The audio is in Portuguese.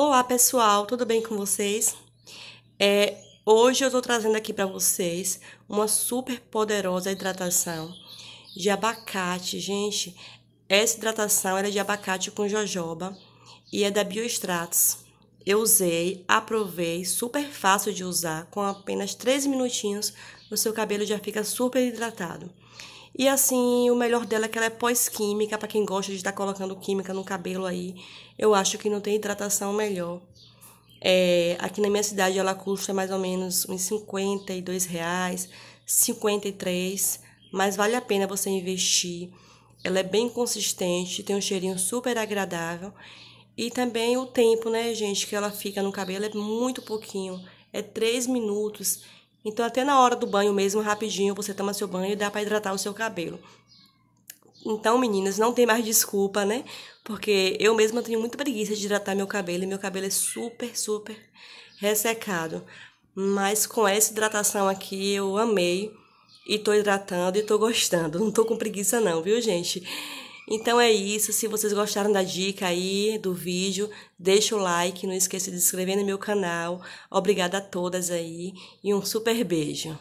Olá pessoal, tudo bem com vocês? É, hoje eu estou trazendo aqui para vocês uma super poderosa hidratação de abacate, gente. Essa hidratação era é de abacate com jojoba e é da Biostratos. Eu usei, aprovei, super fácil de usar, com apenas 3 minutinhos o seu cabelo já fica super hidratado. E assim, o melhor dela é que ela é pós-química, para quem gosta de estar tá colocando química no cabelo aí, eu acho que não tem hidratação melhor. É, aqui na minha cidade ela custa mais ou menos uns 52 reais, 53, mas vale a pena você investir. Ela é bem consistente, tem um cheirinho super agradável. E também o tempo, né, gente, que ela fica no cabelo é muito pouquinho. É 3 minutos. Então, até na hora do banho mesmo, rapidinho, você toma seu banho e dá para hidratar o seu cabelo. Então, meninas, não tem mais desculpa, né? Porque eu mesma tenho muita preguiça de hidratar meu cabelo e meu cabelo é super, super ressecado. Mas com essa hidratação aqui eu amei e tô hidratando e tô gostando. Não tô com preguiça não, viu, gente? Então é isso. Se vocês gostaram da dica aí, do vídeo, deixa o like. Não esqueça de se inscrever no meu canal. Obrigada a todas aí e um super beijo.